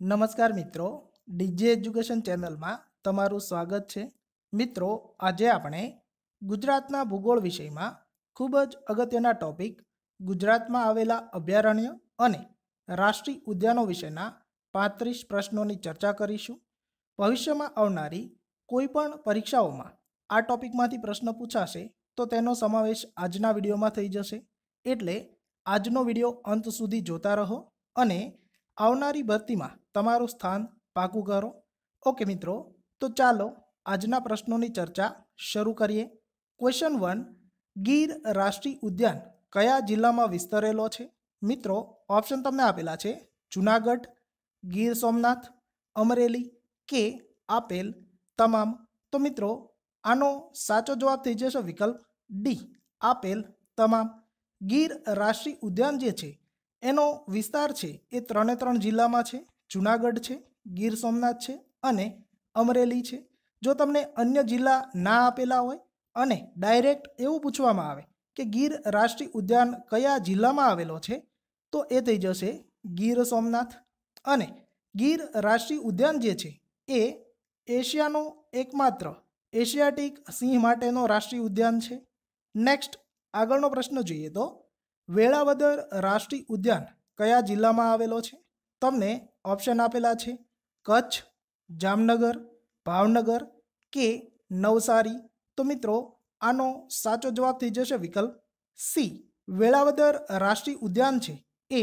નમસ્કાર મિત્રો DJ education ચેનલમાં તમારું સ્વાગત છે મિત્રો આજે આપણે ગુજરાતના ભૂગોળ વિષયમાં ખૂબ જ અગત્યના ટોપિક ગુજરાતમાં આવેલા અભયારણ્ય અને રાષ્ટ્રીય ઉદ્યાનો વિશેના પાંત્રીસ પ્રશ્નોની ચર્ચા કરીશું ભવિષ્યમાં આવનારી કોઈપણ પરીક્ષાઓમાં આ ટોપિકમાંથી પ્રશ્ન પૂછાશે તો તેનો સમાવેશ આજના વિડીયોમાં થઈ જશે એટલે આજનો વિડીયો અંત સુધી જોતા રહો અને આવનારી ભરતીમાં તમારું સ્થાન પાકું કરો ઓકે મિત્રો તો ચાલો આજના પ્રશ્નોની ચર્ચા શરૂ કરીએ ક્વેશ્ચન વન ગીર રાષ્ટ્રીય ઉદ્યાન કયા જિલ્લામાં વિસ્તરેલો છે મિત્રો ઓપ્શન તમને આપેલા છે જુનાગઢ ગીર સોમનાથ અમરેલી કે આપેલ તમામ તો મિત્રો આનો સાચો જવાબ થઈ જશે વિકલ્પ ડી આપેલ તમામ ગીર રાષ્ટ્રીય ઉદ્યાન જે છે એનો વિસ્તાર છે એ ત્રણે ત્રણ જિલ્લામાં છે જુનાગઢ છે ગીર સોમનાથ છે અને અમરેલી છે જો તમને અન્ય જિલ્લા ના આપેલા હોય અને ડાયરેક્ટ એવું પૂછવામાં આવે કે ગીર રાષ્ટ્રીય ઉદ્યાન કયા જિલ્લામાં આવેલો છે તો એ થઈ જશે ગીર સોમનાથ અને ગીર રાષ્ટ્રીય ઉદ્યાન જે છે એ એશિયાનો એકમાત્ર એશિયાટિક સિંહ માટેનો રાષ્ટ્રીય ઉદ્યાન છે નેક્સ્ટ આગળનો પ્રશ્ન જોઈએ તો વેળાવદર રાષ્ટ્રીય ઉદ્યાન કયા જિલ્લામાં આવેલો છે તમને ઓપ્શન આપેલા છે કચ્છ જામનગર ભાવનગર કે નવસારી તો મિત્રો આનો સાચો જવાબ થઈ જશે વિકલ્પ સી વેળાવદર રાષ્ટ્રીય ઉદ્યાન છે એ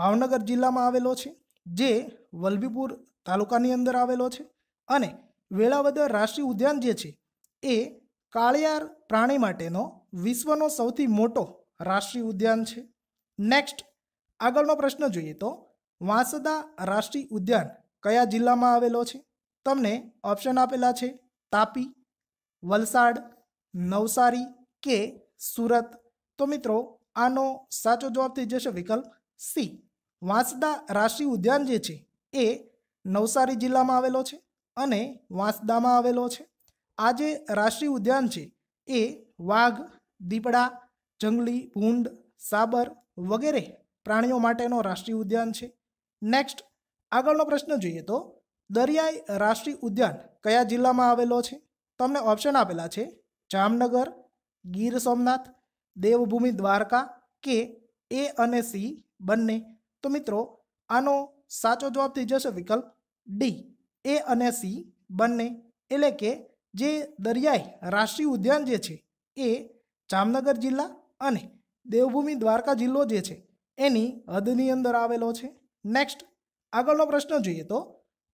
ભાવનગર જિલ્લામાં આવેલો છે જે વલભીપુર તાલુકાની અંદર આવેલો છે અને વેળાવદર રાષ્ટ્રીય ઉદ્યાન જે છે એ કાળિયાર પ્રાણી માટેનો વિશ્વનો સૌથી મોટો રાષ્ટ્રીય ઉદ્યાન છે નેક્સ્ટ આગળનો પ્રશ્ન જોઈએ તો વાંસદા રાષ્ટ્રીય ઉદ્યાન કયા જિલ્લામાં આવેલો છે તમને ઓપ્શન આપેલા છે તાપી વલસાડ નવસારી કે સુરત તો મિત્રો આનો સાચો જવાબ થઈ જશે વિકલ્પ સી વાંસદા રાષ્ટ્રીય ઉદ્યાન જે છે એ નવસારી જિલ્લામાં આવેલો છે અને વાંસદામાં આવેલો છે આ જે રાષ્ટ્રીય ઉદ્યાન છે એ વાઘ દીપડા જંગલી ભૂંડ સાબર વગેરે પ્રાણીઓ માટેનો રાષ્ટ્રીય ઉદ્યાન છે નેક્સ્ટ આગળનો પ્રશ્ન જોઈએ તો દરિયાઈ રાષ્ટ્રીય ઉદ્યાન કયા જિલ્લામાં આવેલો છે તમને ઓપ્શન આપેલા છે જામનગર ગીર સોમનાથ દેવભૂમિ દ્વારકા કે એ અને સી બંને તો મિત્રો આનો સાચો જવાબ થઈ જશે વિકલ્પ ડી એ અને સી બંને એટલે કે જે દરિયાઈ રાષ્ટ્રીય ઉદ્યાન જે છે એ જામનગર જિલ્લા અને દેવભૂમિ દ્વારકા જિલ્લો જે છે એની હદની અંદર આવેલો છે નેક્સ્ટ આગળનો પ્રશ્ન જોઈએ તો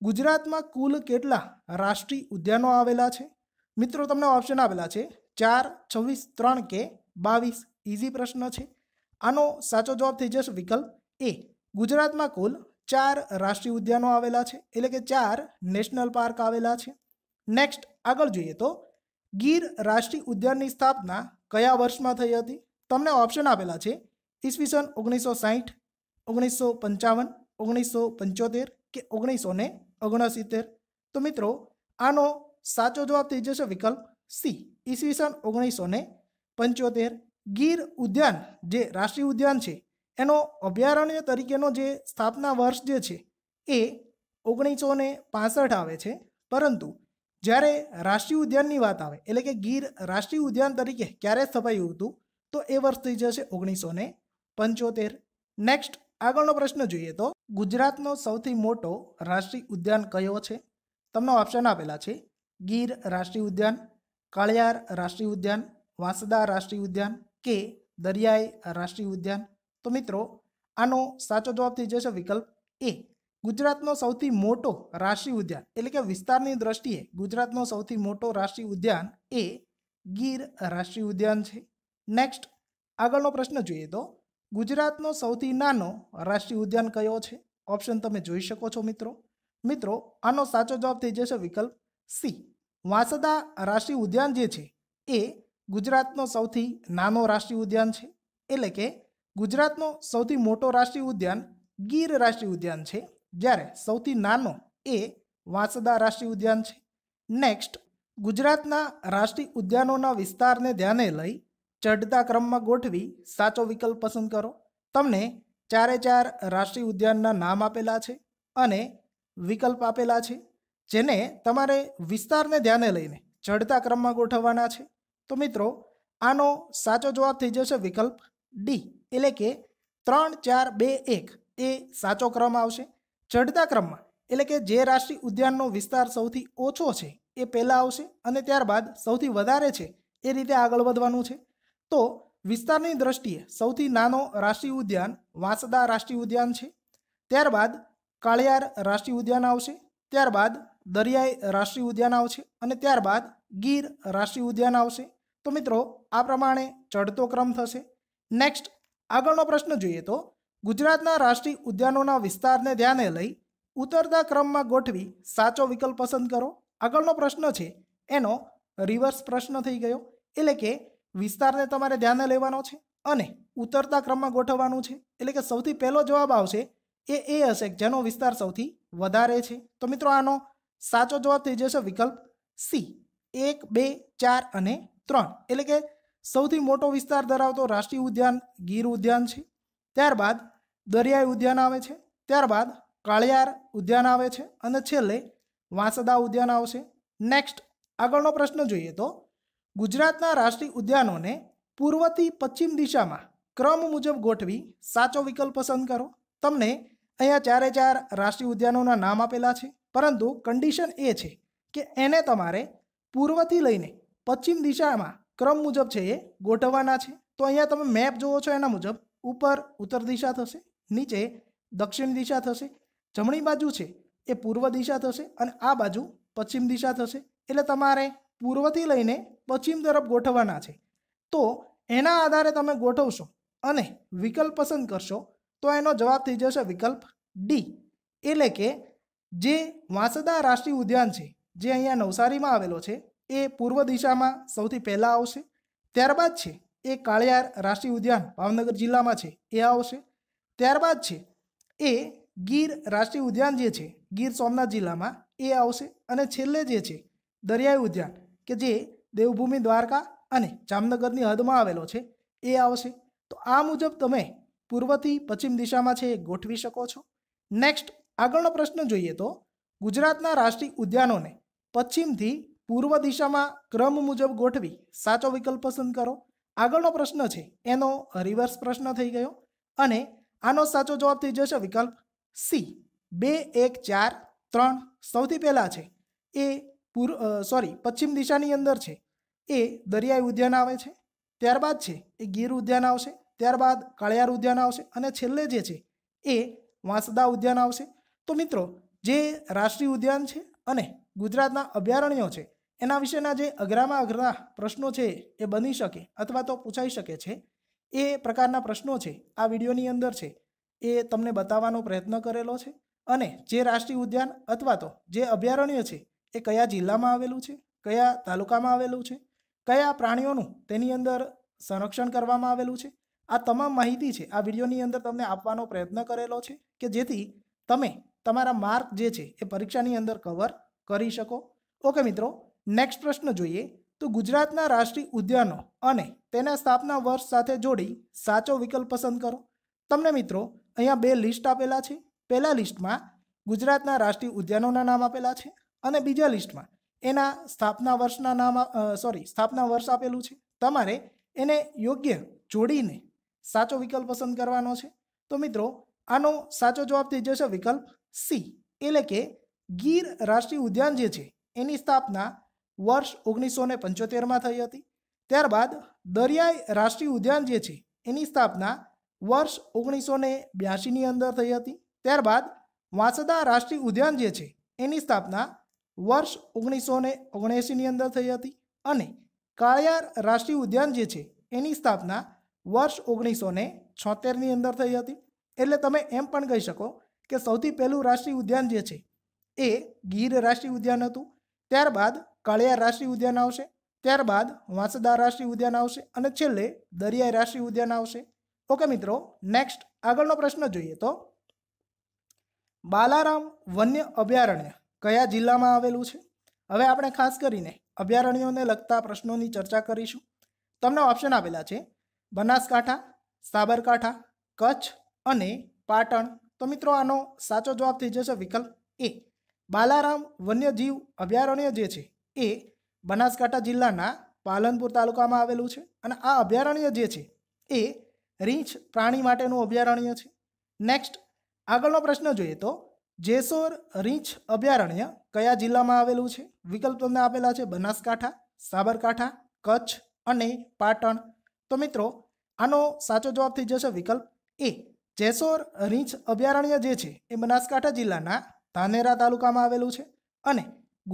ગુજરાતમાં કુલ કેટલા રાષ્ટ્રીય ઉદ્યાનો આવેલા છે મિત્રો તમને ઓપ્શન આવેલા છે ચાર છવ્વીસ ત્રણ કે બાવીસ ઇઝી પ્રશ્ન છે આનો સાચો જવાબ થઈ જશે વિકલ્પ એ ગુજરાતમાં કુલ ચાર રાષ્ટ્રીય ઉદ્યાનો આવેલા છે એટલે કે ચાર નેશનલ પાર્ક આવેલા છે નેક્સ્ટ આગળ જોઈએ તો ગીર રાષ્ટ્રીય ઉદ્યાનની સ્થાપના કયા વર્ષમાં થઈ હતી તમને ઓપ્શન આપેલા છે ઈસવીસન ઓગણીસો સાહીઠ ઓગણીસો પંચાવન ઓગણીસો પંચોતેર કે ઓગણીસો ને ઓગણસિત્તેર તો મિત્રો આનો સાચો જવાબ થઈ જશે વિકલ્પ સી ઈસવીસન ઓગણીસો ને પંચોતેર ગીર ઉદ્યાન જે રાષ્ટ્રીય ઉદ્યાન છે એનો અભયારણ્ય તરીકેનો જે સ્થાપના વર્ષ જે છે એ ઓગણીસો ને પાસઠ આવે છે પરંતુ જ્યારે રાષ્ટ્રીય ઉદ્યાનની વાત આવે એટલે કે ગીર રાષ્ટ્રીય ઉદ્યાન તરીકે ક્યારે સ્થપાયું હતું તો એ વર્ષ થઈ જશે ઓગણીસો ને પંચોતેર નેક્સ્ટ આગળનો પ્રશ્ન જોઈએ તો ગુજરાતનો સૌથી મોટો રાષ્ટ્રીય ઉદ્યાન કયો છે તમને ઓપ્શન આપેલા છે ગીર રાષ્ટ્રીય ઉદ્યાન કાળિયાર રાષ્ટ્રીય ઉદ્યાન વાંસદા રાષ્ટ્રીય ઉદ્યાન કે દરિયાઈ રાષ્ટ્રીય ઉદ્યાન તો મિત્રો આનો સાચો જવાબ થઈ જશે વિકલ્પ એ ગુજરાતનો સૌથી મોટો રાષ્ટ્રીય ઉદ્યાન એટલે કે વિસ્તારની દ્રષ્ટિએ ગુજરાતનો સૌથી મોટો રાષ્ટ્રીય ઉદ્યાન એ ગીર રાષ્ટ્રીય ઉદ્યાન છે નેક્સ્ટ આગળનો પ્રશ્ન જોઈએ તો ગુજરાતનો સૌથી નાનો રાષ્ટ્રીય ઉદ્યાન કયો છે ઓપ્શન તમે જોઈ શકો છો મિત્રો મિત્રો આનો સાચો જવાબ થઈ જશે વિકલ્પ સી વાંસદા રાષ્ટ્રીય ઉદ્યાન જે છે એ ગુજરાતનો સૌથી નાનો રાષ્ટ્રીય ઉદ્યાન છે એટલે કે ગુજરાતનો સૌથી મોટો રાષ્ટ્રીય ઉદ્યાન ગીર રાષ્ટ્રીય ઉદ્યાન છે જ્યારે સૌથી નાનો એ વાંસદા રાષ્ટ્રીય ઉદ્યાન છે નેક્સ્ટ ગુજરાતના રાષ્ટ્રીય ઉદ્યાનોના વિસ્તારને ધ્યાને લઈ ચઢતા ક્રમમાં ગોઠવી સાચો વિકલ્પ પસંદ કરો તમને ચારે ચાર રાષ્ટ્રીય ઉદ્યાનના નામ આપેલા છે અને વિકલ્પ આપેલા છે જેને તમારે વિસ્તારને ધ્યાને લઈને ચઢતા ક્રમમાં ગોઠવવાના છે તો મિત્રો આનો સાચો જવાબ થઈ જશે વિકલ્પ ડી એટલે કે ત્રણ ચાર બે એક એ સાચો ક્રમ આવશે ચઢતા ક્રમમાં એટલે કે જે રાષ્ટ્રીય ઉદ્યાનનો વિસ્તાર સૌથી ઓછો છે એ પહેલાં આવશે અને ત્યારબાદ સૌથી વધારે છે એ રીતે આગળ વધવાનું છે તો વિસ્તારની દ્રષ્ટિએ સૌથી નાનો રાષ્ટ્રીય ઉદ્યાન વાંસદા રાષ્ટ્રીય ઉદ્યાન છે ત્યારબાદ કાળિયાર રાષ્ટ્રીય ઉદ્યાન આવશે ત્યારબાદ દરિયાઈ રાષ્ટ્રીય ઉદ્યાન આવશે અને ત્યારબાદ ગીર રાષ્ટ્રીય ઉદ્યાન આવશે તો મિત્રો આ પ્રમાણે ચઢતો ક્રમ થશે નેક્સ્ટ આગળનો પ્રશ્ન જોઈએ તો ગુજરાતના રાષ્ટ્રીય ઉદ્યાનોના વિસ્તારને ધ્યાને લઈ ઉતરતા ક્રમમાં ગોઠવી સાચો વિકલ્પ પસંદ કરો આગળનો પ્રશ્ન છે એનો રિવર્સ પ્રશ્ન થઈ ગયો એટલે કે વિસ્તારને તમારે ધ્યાને લેવાનો છે અને ઉતરતા ક્રમમાં ગોઠવવાનું છે એટલે કે સૌથી પહેલો જવાબ આવશે એ એ હશે જેનો વિસ્તાર સૌથી વધારે છે તો મિત્રો આનો સાચો જવાબ થઈ જશે વિકલ્પ સી એક બે ચાર અને ત્રણ એટલે કે સૌથી મોટો વિસ્તાર ધરાવતો રાષ્ટ્રીય ઉદ્યાન ગીર ઉદ્યાન છે ત્યારબાદ દરિયાઈ ઉદ્યાન આવે છે ત્યારબાદ કાળિયાર ઉદ્યાન આવે છે અને છેલ્લે વાંસદા ઉદ્યાન આવશે નેક્સ્ટ આગળનો પ્રશ્ન જોઈએ તો ગુજરાતના રાષ્ટ્રીય ઉદ્યાનોને પૂર્વથી પશ્ચિમ દિશામાં ક્રમ મુજબ ગોઠવી સાચો વિકલ્પ પસંદ કરો તમને અહીંયા ચારે ચાર રાષ્ટ્રીય ઉદ્યાનોના નામ આપેલા છે પરંતુ કન્ડિશન એ છે કે એને તમારે પૂર્વથી લઈને પશ્ચિમ દિશામાં ક્રમ મુજબ છે એ ગોઠવવાના છે તો અહીંયા તમે મેપ જુઓ છો એના મુજબ ઉપર ઉત્તર દિશા થશે નીચે દક્ષિણ દિશા થશે જમણી બાજુ છે એ પૂર્વ દિશા થશે અને આ બાજુ પશ્ચિમ દિશા થશે એટલે તમારે પૂર્વથી લઈને પશ્ચિમ તરફ ગોઠવવાના છે તો એના આધારે તમે ગોઠવશો અને વિકલ્પ પસંદ કરશો તો એનો જવાબ થઈ જશે વિકલ્પ ડી એટલે કે જે વાંસદા રાષ્ટ્રીય ઉદ્યાન છે જે અહીંયા નવસારીમાં આવેલો છે એ પૂર્વ દિશામાં સૌથી પહેલાં આવશે ત્યારબાદ છે એ કાળિયાર રાષ્ટ્રીય ઉદ્યાન ભાવનગર જિલ્લામાં છે એ આવશે ત્યારબાદ છે એ ગીર રાષ્ટ્રીય ઉદ્યાન જે છે ગીર સોમનાથ જિલ્લામાં એ આવશે અને છેલ્લે જે છે દરિયાઈ ઉદ્યાન કે જે દેવભૂમિ દ્વારકા અને જામનગરની હદમાં આવેલો છે એ આવશે તો આ મુજબ તમે પૂર્વથી પશ્ચિમ દિશામાં છે એ ગોઠવી શકો છો નેક્સ્ટ આગળનો પ્રશ્ન જોઈએ તો ગુજરાતના રાષ્ટ્રીય ઉદ્યાનોને પશ્ચિમથી પૂર્વ દિશામાં ક્રમ મુજબ ગોઠવી સાચો વિકલ્પ પસંદ કરો આગળનો પ્રશ્ન છે એનો રિવર્સ પ્રશ્ન થઈ ગયો અને આનો સાચો જવાબ થઈ જશે વિકલ્પ સી બે એક ચાર ત્રણ સૌથી પહેલાં છે એ પૂર્વ સોરી પશ્ચિમ દિશાની અંદર છે એ દરિયાઈ ઉદ્યાન આવે છે ત્યારબાદ છે એ ગીર ઉદ્યાન આવશે ત્યારબાદ કાળિયાર ઉદ્યાન આવશે અને છેલ્લે જે છે એ વાંસદા ઉદ્યાન આવશે તો મિત્રો જે રાષ્ટ્રીય ઉદ્યાન છે અને ગુજરાતના અભયારણ્યો છે એના વિશેના જે અઘરામાં અઘરા પ્રશ્નો છે એ બની શકે અથવા તો પૂછાઈ શકે છે એ પ્રકારના પ્રશ્નો છે આ વિડીયોની અંદર છે એ તમને બતાવવાનો પ્રયત્ન કરેલો છે અને જે રાષ્ટ્રીય ઉદ્યાન અથવા તો જે અભયારણ્ય છે એ કયા જિલ્લામાં આવેલું છે કયા તાલુકામાં આવેલું છે કયા પ્રાણીઓનું તેની અંદર સંરક્ષણ કરવામાં આવેલું છે આ તમામ માહિતી છે આ વિડીયોની અંદર તમને આપવાનો પ્રયત્ન કરેલો છે કે જેથી તમે તમારા માર્ક જે છે એ પરીક્ષાની અંદર કવર કરી શકો ઓકે મિત્રો નેક્સ્ટ પ્રશ્ન જોઈએ તો ગુજરાતના રાષ્ટ્રીય ઉદ્યાનો અને તેના સ્થાપના વર્ષ સાથે જોડી સાચો વિકલ્પ પસંદ કરો તમને મિત્રો અહીંયા બે લિસ્ટ આપેલા છે પહેલા લિસ્ટમાં ગુજરાતના રાષ્ટ્રીય ઉદ્યાનોના નામ આપેલા છે અને બીજા લિસ્ટમાં એના સ્થાપના વર્ષના નામ સોરી સ્થાપના વર્ષ આપેલું છે તમારે એને યોગ્ય જોડીને સાચો વિકલ્પ પસંદ કરવાનો છે તો મિત્રો આનો સાચો જવાબ થઈ જશે વિકલ્પ સી એટલે કે ગીર રાષ્ટ્રીય ઉદ્યાન જે છે એની સ્થાપના વર્ષ ઓગણીસો ને પંચોતેરમાં થઈ હતી ત્યારબાદ દરિયાઈ રાષ્ટ્રીય ઉદ્યાન જે છે એની સ્થાપના વર્ષ ઓગણીસો ને બ્યાસીની અંદર થઈ હતી ત્યારબાદ વાંસદા રાષ્ટ્રીય ઉદ્યાન જે છે એની સ્થાપના વર્ષ ઓગણીસો ને ઓગણએંસીની અંદર થઈ હતી અને કાળિયાર રાષ્ટ્રીય ઉદ્યાન જે છે એની સ્થાપના વર્ષ ઓગણીસો ને છોતેરની અંદર થઈ હતી એટલે તમે એમ પણ કહી શકો કે સૌથી પહેલું રાષ્ટ્રીય ઉદ્યાન જે છે એ ગીર રાષ્ટ્રીય ઉદ્યાન હતું ત્યારબાદ કાળિયાર રાષ્ટ્રીય ઉદ્યાન આવશે ત્યારબાદ વાંસદા રાષ્ટ્રીય ઉદ્યાન આવશે અને છેલ્લે દરિયાઈ રાષ્ટ્રીય ઉદ્યાન આવશે ઓકે મિત્રો નેક્સ્ટ આગળનો પ્રશ્ન જોઈએ તો બાલારામ વન્ય અભયારણ્ય કયા જિલ્લામાં આવેલું છે હવે આપણે ખાસ કરીને અભયારણ્યોને લગતા પ્રશ્નોની ચર્ચા કરીશું તમને ઓપ્શન આપેલા છે બનાસકાંઠા સાબરકાંઠા કચ્છ અને પાટણ તો મિત્રો આનો સાચો જવાબ થઈ જશે વિકલ્પ એ બાલારામ વન્યજીવ અભયારણ્ય જે છે એ બનાસકાંઠા જિલ્લાના પાલનપુર તાલુકામાં આવેલું છે અને આ અભયારણ્ય જે છે એ રીંછ પ્રાણી માટેનું અભયારણ્ય છે નેક્સ્ટ આગળનો પ્રશ્ન જોઈએ તો જેસોર રીંછ અભયારણ્ય કયા જિલ્લામાં આવેલું છે વિકલ્પ તમને આપેલા છે બનાસકાંઠા સાબરકાંઠા કચ્છ અને પાટણ તો મિત્રો આનો સાચો જવાબ થઈ જશે વિકલ્પ એ જેસોર રીંછ અભયારણ્ય જે છે એ બનાસકાંઠા જિલ્લાના ધાનેરા તાલુકામાં આવેલું છે અને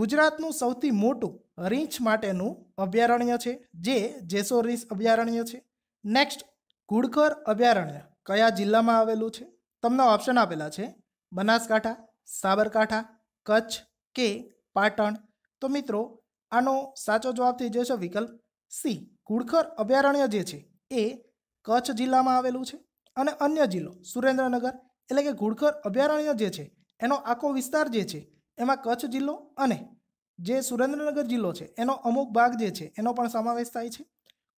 ગુજરાતનું સૌથી મોટું રીંછ માટેનું અભયારણ્ય છે જે જેસોર રીંછ અભયારણ્ય છે નેક્સ્ટ ઘુડખર અભયારણ્ય કયા જિલ્લામાં આવેલું છે તમને ઓપ્શન આપેલા છે બનાસકાંઠા સાબરકાંઠા કચ્છ કે પાટણ તો મિત્રો આનો સાચો જવાબ થઈ જશે વિકલ્પ સી ઘુડખર અભયારણ્ય જે છે એ કચ્છ જિલ્લામાં આવેલું છે અને અન્ય જિલ્લો સુરેન્દ્રનગર એટલે કે ઘુડખર અભયારણ્ય જે છે એનો આખો વિસ્તાર જે છે એમાં કચ્છ જિલ્લો અને જે સુરેન્દ્રનગર જિલ્લો છે એનો અમુક ભાગ જે છે એનો પણ સમાવેશ થાય છે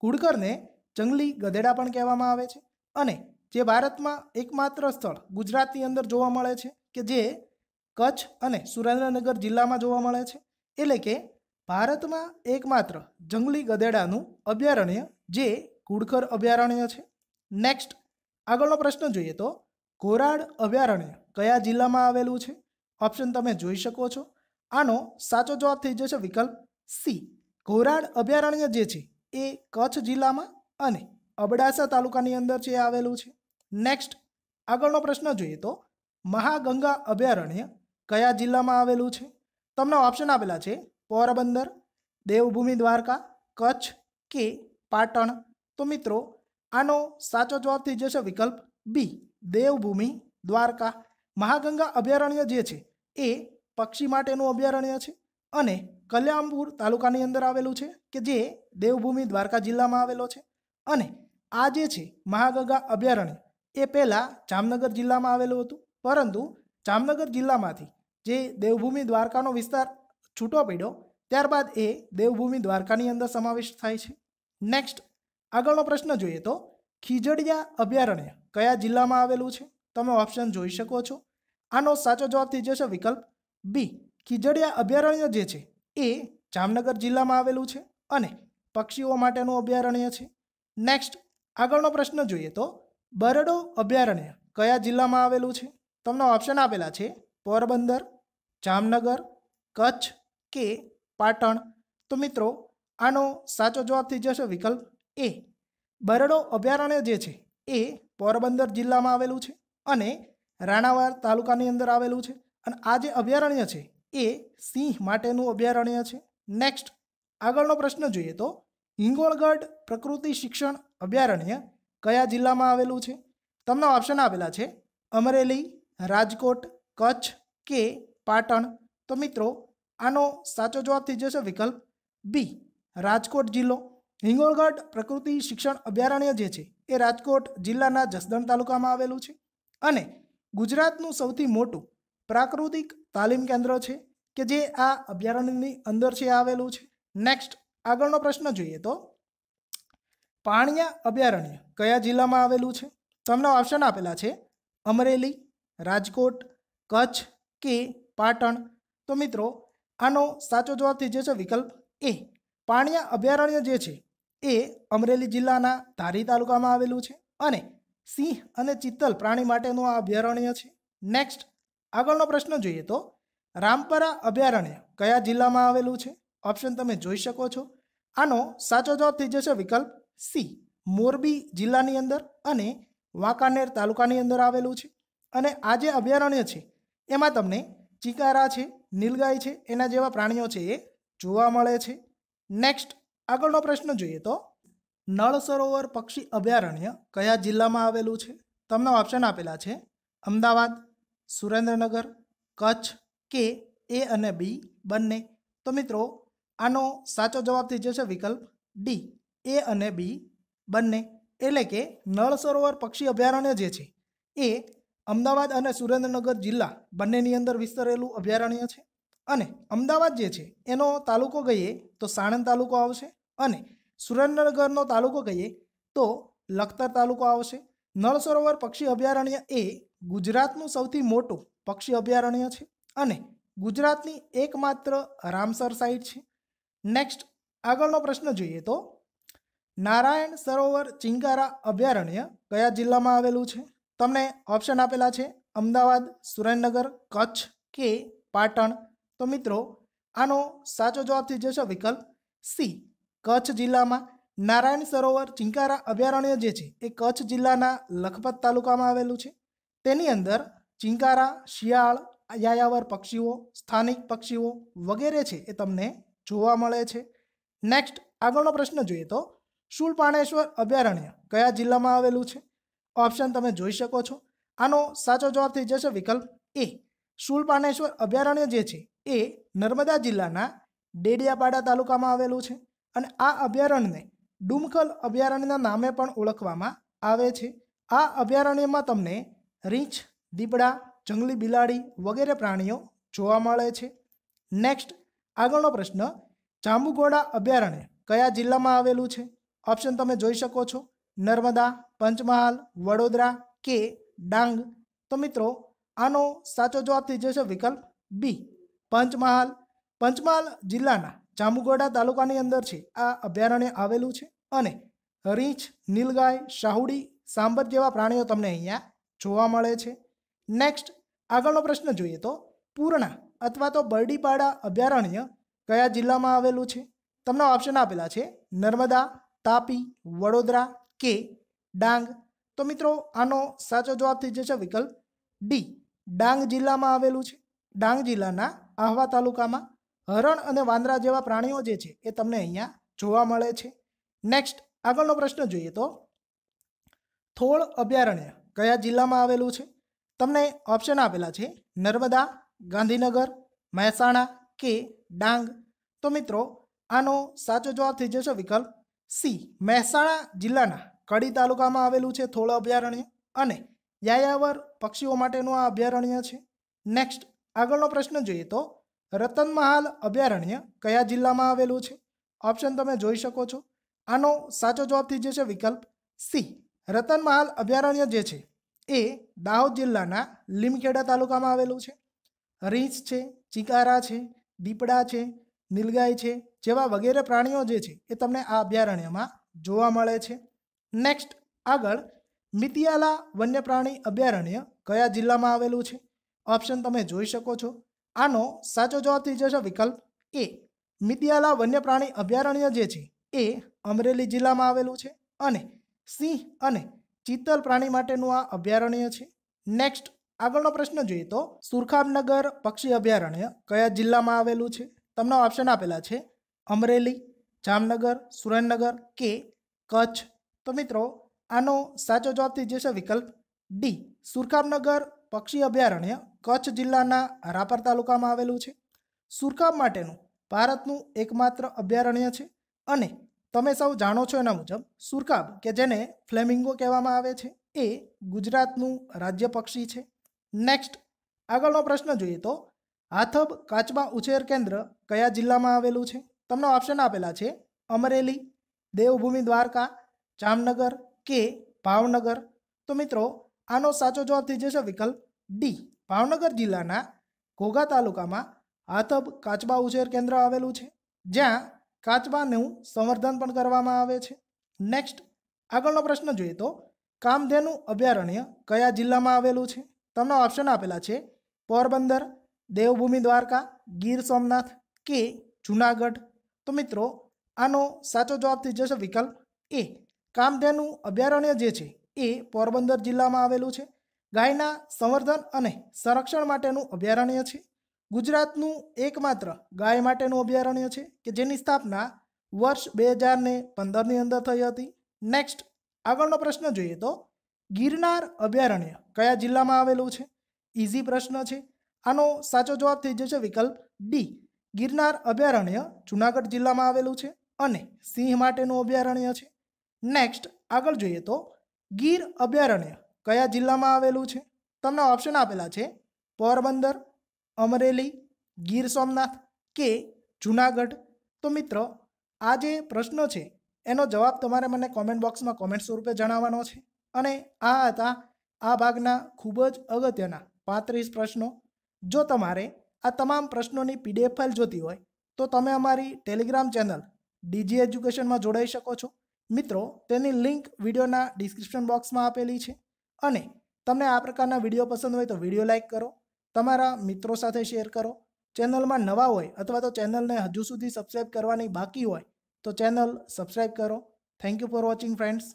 ઘુડખરને જંગલી ગધેડા પણ કહેવામાં આવે છે અને જે ભારતમાં એકમાત્ર સ્થળ ગુજરાતની અંદર જોવા મળે છે કે જે કચ્છ અને સુરેન્દ્રનગર જિલ્લામાં જોવા મળે છે એટલે કે ભારતમાં એકમાત્ર જંગલી ગધેડાનું અભયારણ્ય જે ઘુડખર અભયારણ્ય છે નેક્સ્ટ આગળનો પ્રશ્ન જોઈએ તો ઘોરાડ અભયારણ્ય કયા જિલ્લામાં આવેલું છે ઓપ્શન તમે જોઈ શકો છો આનો સાચો જવાબ થઈ જશે વિકલ્પ સી ઘોરાડ અભયારણ્ય જે છે એ કચ્છ જિલ્લામાં અને અબડાસા તાલુકાની અંદર છે આવેલું છે નેક્સ્ટ આગળનો પ્રશ્ન જોઈએ તો મહાગંગા અભયારણ્ય કયા જિલ્લામાં આવેલું છે તમને ઓપ્શન આપેલા છે પોરબંદર દેવભૂમિ દ્વારકા કચ્છ કે પાટણ તો મિત્રો આનો સાચો જવાબ થઈ જશે વિકલ્પ બી દેવભૂમિ દ્વારકા મહાગંગા અભયારણ્ય જે છે એ પક્ષી માટેનું અભયારણ્ય છે અને કલ્યાણપુર તાલુકાની અંદર આવેલું છે કે જે દેવભૂમિ દ્વારકા જિલ્લામાં આવેલો છે અને આ જે છે મહાગગા અભયારણ્ય એ પહેલાં જામનગર જિલ્લામાં આવેલું હતું પરંતુ જામનગર જિલ્લામાંથી જે દેવભૂમિ દ્વારકાનો વિસ્તાર છૂટો પડ્યો ત્યારબાદ એ દેવભૂમિ દ્વારકાની અંદર સમાવેશ થાય છે નેક્સ્ટ આગળનો પ્રશ્ન જોઈએ તો ખીજડીયા અભયારણ્ય કયા જિલ્લામાં આવેલું છે તમે ઓપ્શન જોઈ શકો છો આનો સાચો જવાબ થઈ જશે વિકલ્પ બી ખીજડીયા અભયારણ્ય જે છે એ જામનગર જિલ્લામાં આવેલું છે અને પક્ષીઓ માટેનું અભયારણ્ય છે નેક્સ્ટ આગળનો પ્રશ્ન જોઈએ તો બરડો અભયારણ્ય કયા જિલ્લામાં આવેલું છે તમને ઓપ્શન આપેલા છે પોરબંદર જામનગર કચ્છ કે પાટણ તો મિત્રો આનો સાચો જવાબ થઈ જશે વિકલ્પ એ બરડો અભયારણ્ય જે છે એ પોરબંદર જિલ્લામાં આવેલું છે અને રાણાવાર તાલુકાની અંદર આવેલું છે અને આ જે અભયારણ્ય છે એ સિંહ માટેનું અભયારણ્ય છે નેક્સ્ટ આગળનો પ્રશ્ન જોઈએ તો હિંગોળગઢ પ્રકૃતિ શિક્ષણ અભયારણ્ય કયા જિલ્લામાં આવેલું છે તમને ઓપ્શન આપેલા છે અમરેલી રાજકોટ કચ્છ કે પાટણ તો મિત્રો આનો સાચો જવાબ થઈ જશે વિકલ્પ બી રાજકોટ જિલ્લો હિંગોળગઢ પ્રકૃતિ શિક્ષણ અભયારણ્ય જે છે એ રાજકોટ જિલ્લાના જસદણ તાલુકામાં આવેલું છે અને ગુજરાતનું સૌથી મોટું પ્રાકૃતિક તાલીમ કેન્દ્ર છે કે જે આ અભયારણ્યની અંદર છે આવેલું છે નેક્સ્ટ આગળનો પ્રશ્ન જોઈએ તો પાણિયા અભયારણ્ય કયા જિલ્લામાં આવેલું છે તમને ઓપ્શન આપેલા છે અમરેલી રાજકોટ કચ્છ કે પાટણ તો મિત્રો આનો સાચો જવાબથી જે છે વિકલ્પ એ પાણિયા અભયારણ્ય જે છે એ અમરેલી જિલ્લાના ધારી તાલુકામાં આવેલું છે અને સિંહ અને ચિત્તલ પ્રાણી માટેનું આ અભયારણ્ય છે નેક્સ્ટ આગળનો પ્રશ્ન જોઈએ તો રામપરા અભયારણ્ય કયા જિલ્લામાં આવેલું છે ઓપ્શન તમે જોઈ શકો છો આનો સાચો જવાબથી જે છે વિકલ્પ સી મોરબી જિલ્લાની અંદર અને વાંકાનેર તાલુકાની અંદર આવેલું છે અને આ જે અભયારણ્ય છે એમાં તમને ચિકારા છે નીલગાય છે એના જેવા પ્રાણીઓ છે એ જોવા મળે છે નેક્સ્ટ આગળનો પ્રશ્ન જોઈએ તો નળ સરોવર પક્ષી અભયારણ્ય કયા જિલ્લામાં આવેલું છે તમને ઓપ્શન આપેલા છે અમદાવાદ સુરેન્દ્રનગર કચ્છ કે એ અને બી બંને તો મિત્રો આનો સાચો જવાબ થઈ જશે વિકલ્પ ડી એ અને બી બંને એટલે કે નળ સરોવર પક્ષી અભયારણ્ય જે છે એ અમદાવાદ અને સુરેન્દ્રનગર જિલ્લા બંનેની અંદર વિસ્તરેલું અભયારણ્ય છે અને અમદાવાદ જે છે એનો તાલુકો કહીએ તો સાણંદ તાલુકો આવશે અને સુરેન્દ્રનગરનો તાલુકો કહીએ તો લખતર તાલુકો આવશે નળ સરોવર પક્ષી અભયારણ્ય એ ગુજરાતનું સૌથી મોટું પક્ષી અભયારણ્ય છે અને ગુજરાતની એકમાત્ર રામસર સાઇટ છે નેક્સ્ટ આગળનો પ્રશ્ન જોઈએ તો નારાયણ સરોવર ચિંકારા અભયારણ્ય કયા જિલ્લામાં આવેલું છે તમને ઓપ્શન આપેલા છે અમદાવાદ સુરેન્દ્રનગર કચ્છ કે પાટણ તો મિત્રો આનો સાચો જવાબ થઈ જશે વિકલ્પ સી કચ્છ જિલ્લામાં નારાયણ સરોવર ચિંકારા અભયારણ્ય જે છે એ કચ્છ જિલ્લાના લખપત તાલુકામાં આવેલું છે તેની અંદર ચિંકારા શિયાળ યાયાવર પક્ષીઓ સ્થાનિક પક્ષીઓ વગેરે છે એ તમને જોવા મળે છે નેક્સ્ટ આગળનો પ્રશ્ન જોઈએ તો શૂલપાણેશ્વર અભયારણ્ય કયા જિલ્લામાં આવેલું છે ઓપ્શન તમે જોઈ શકો છો આનો સાચો જવાબ થઈ જશે વિકલ્પ એ શૂલપાણેશ્વર અભયારણ્ય જે છે એ નર્મદા જિલ્લાના ડેડિયાપાડા તાલુકામાં આવેલું છે અને આ અભયારણ્યને ડુમકલ અભયારણ્યના નામે પણ ઓળખવામાં આવે છે આ અભયારણ્યમાં તમને રીંછ દીપડા જંગલી બિલાડી વગેરે પ્રાણીઓ જોવા મળે છે નેક્સ્ટ આગળનો પ્રશ્ન જાંબુઘોડા અભયારણ્ય કયા જિલ્લામાં આવેલું છે ઓપ્શન તમે જોઈ શકો છો નર્મદા પંચમહાલ વડોદરા કે ડાંગ તો મિત્રો આનો સાચો જવાબ થઈ જશે વિકલ્પ બી પંચમહાલ પંચમહાલ જિલ્લાના જાંબુગોડા તાલુકાની અંદર છે આ અભયારણ્ય આવેલું છે અને રીંછ નીલગાય શાહુડી સાંબર જેવા પ્રાણીઓ તમને અહીંયા જોવા મળે છે નેક્સ્ટ આગળનો પ્રશ્ન જોઈએ તો પૂર્ણા અથવા તો બરડીપાડા અભયારણ્ય કયા જિલ્લામાં આવેલું છે તમને ઓપ્શન આપેલા છે નર્મદા તાપી વડોદરા કે ડાંગ તો મિત્રો આનો સાચો જવાબ થઈ જશે વિકલ્પ ડી ડાંગ જિલ્લામાં આવેલું છે ડાંગ જિલ્લાના આહવા તાલુકામાં હરણ અને વાંદરા જેવા પ્રાણીઓ જે છે એ તમને અહીંયા જોવા મળે છે નેક્સ્ટ આગળનો પ્રશ્ન જોઈએ તો થોળ અભયારણ્ય કયા જિલ્લામાં આવેલું છે તમને ઓપ્શન આપેલા છે નર્મદા ગાંધીનગર મહેસાણા કે ડાંગ તો મિત્રો આનો સાચો જવાબ થઈ જશે વિકલ્પ સી મહેસાણા જિલ્લાના કડી તાલુકામાં આવેલું છે થોળ અભયારણ્ય અને યાયાવર પક્ષીઓ માટેનું આ અભયારણ્ય છે નેક્સ્ટ આગળનો પ્રશ્ન જોઈએ તો રતનમહાલ અભયારણ્ય કયા જિલ્લામાં આવેલું છે ઓપ્શન તમે જોઈ શકો છો આનો સાચો જવાબ થઈ જશે વિકલ્પ સી રતનમહાલ અભયારણ્ય જે છે એ દાહોદ જિલ્લાના લીમખેડા તાલુકામાં આવેલું છે રીંછ છે ચિકારા છે દીપડા છે નીલગાય છે જેવા વગેરે પ્રાણીઓ જે છે એ તમને આ અભયારણ્યમાં જોવા મળે છે નેક્સ્ટ આગળ મિતિયાલા વન્યપ્રાણી અભયારણ્ય કયા જિલ્લામાં આવેલું છે ઓપ્શન તમે જોઈ શકો છો આનો સાચો જવાબ થઈ જશે વિકલ્પ એ મિતિયાલા વન્યપ્રાણી અભયારણ્ય જે છે એ અમરેલી જિલ્લામાં આવેલું છે અને સિંહ અને ચિત્તલ પ્રાણી માટેનું આ અભયારણ્ય છે નેક્સ્ટ આગળનો પ્રશ્ન જોઈએ તો સુરખાબનગર પક્ષી અભયારણ્ય કયા જિલ્લામાં આવેલું છે તમને ઓપ્શન આપેલા છે અમરેલી જામનગર સુરેન્દ્રનગર કે કચ્છ તો મિત્રો આનો સાચો જવાબ થઈ જશે વિકલ્પ ડી સુરખાબનગર પક્ષી અભયારણ્ય કચ્છ જિલ્લાના રાપર તાલુકામાં આવેલું છે સુરખાબ માટેનું ભારતનું એકમાત્ર અભયારણ્ય છે અને તમે સૌ જાણો છો એના મુજબ સુરખાબ કે જેને ફ્લેમિંગો કહેવામાં આવે છે એ ગુજરાતનું રાજ્ય પક્ષી છે નેક્સ્ટ આગળનો પ્રશ્ન જોઈએ તો હાથબ કાચબા ઉછેર કેન્દ્ર કયા જિલ્લામાં આવેલું છે તમને ઓપ્શન આપેલા છે અમરેલી દેવભૂમિ દ્વારકા જામનગર કે ભાવનગર તો મિત્રો આનો સાચો જવાબ થઈ જશે વિકલ્પ ડી ભાવનગર જિલ્લાના ઘોઘા તાલુકામાં હાથબ કાચબા ઉછેર કેન્દ્ર આવેલું છે જ્યાં કાચબાનું સંવર્ધન પણ કરવામાં આવે છે નેક્સ્ટ આગળનો પ્રશ્ન જોઈએ તો કામધેનુ અભયારણ્ય કયા જિલ્લામાં આવેલું છે તમને ઓપ્શન આપેલા છે પોરબંદર દેવભૂમિ દ્વારકા ગીર સોમનાથ કે જુનાગઢ તો મિત્રો આનો સાચો જવાબ થઈ જશે વિકલ્પ એ કામધેનું અભયારણ્ય જે છે એ પોરબંદર જિલ્લામાં આવેલું છે ગાયના સંવર્ધન અને સંરક્ષણ માટેનું અભયારણ્ય છે ગુજરાતનું એકમાત્ર ગાય માટેનું અભયારણ્ય છે કે જેની સ્થાપના વર્ષ બે હજાર ને પંદરની અંદર થઈ હતી નેક્સ્ટ આગળનો પ્રશ્ન જોઈએ તો ગિરનાર અભયારણ્ય કયા જિલ્લામાં આવેલું છે ઇઝી પ્રશ્ન છે આનો સાચો જવાબ થઈ જશે વિકલ્પ ડી ગિરનાર અભયારણ્ય જુનાગઢ જિલ્લામાં આવેલું છે અને સિંહ માટેનું અભયારણ્ય છે નેક્સ્ટ આગળ જોઈએ તો ગીર અભયારણ્ય કયા જિલ્લામાં આવેલું છે તમને ઓપ્શન આપેલા છે પોરબંદર અમરેલી ગીર સોમનાથ કે જુનાગઢ તો મિત્રો આ જે પ્રશ્નો છે એનો જવાબ તમારે મને કોમેન્ટ બોક્સમાં કોમેન્ટ સ્વરૂપે જણાવવાનો છે અને આ હતા આ ભાગના ખૂબ જ અગત્યના પાંત્રીસ પ્રશ્નો જો તમારે આ તમામ પ્રશ્નોની પીડીએફાઇલ જોતી હોય તો તમે અમારી ટેલિગ્રામ ચેનલ ડીજી એજ્યુકેશનમાં જોડાઈ શકો છો મિત્રો તેની લિંક વિડીયોના ડિસ્ક્રિપ્શન બોક્સમાં આપેલી છે અને તમને આ પ્રકારના વિડીયો પસંદ હોય તો વિડીયો લાઇક કરો તમારા મિત્રો સાથે શેર કરો ચેનલમાં નવા હોય અથવા તો ચેનલને હજુ સુધી સબસ્ક્રાઈબ કરવાની બાકી હોય તો ચેનલ સબસ્ક્રાઈબ કરો thank you for watching friends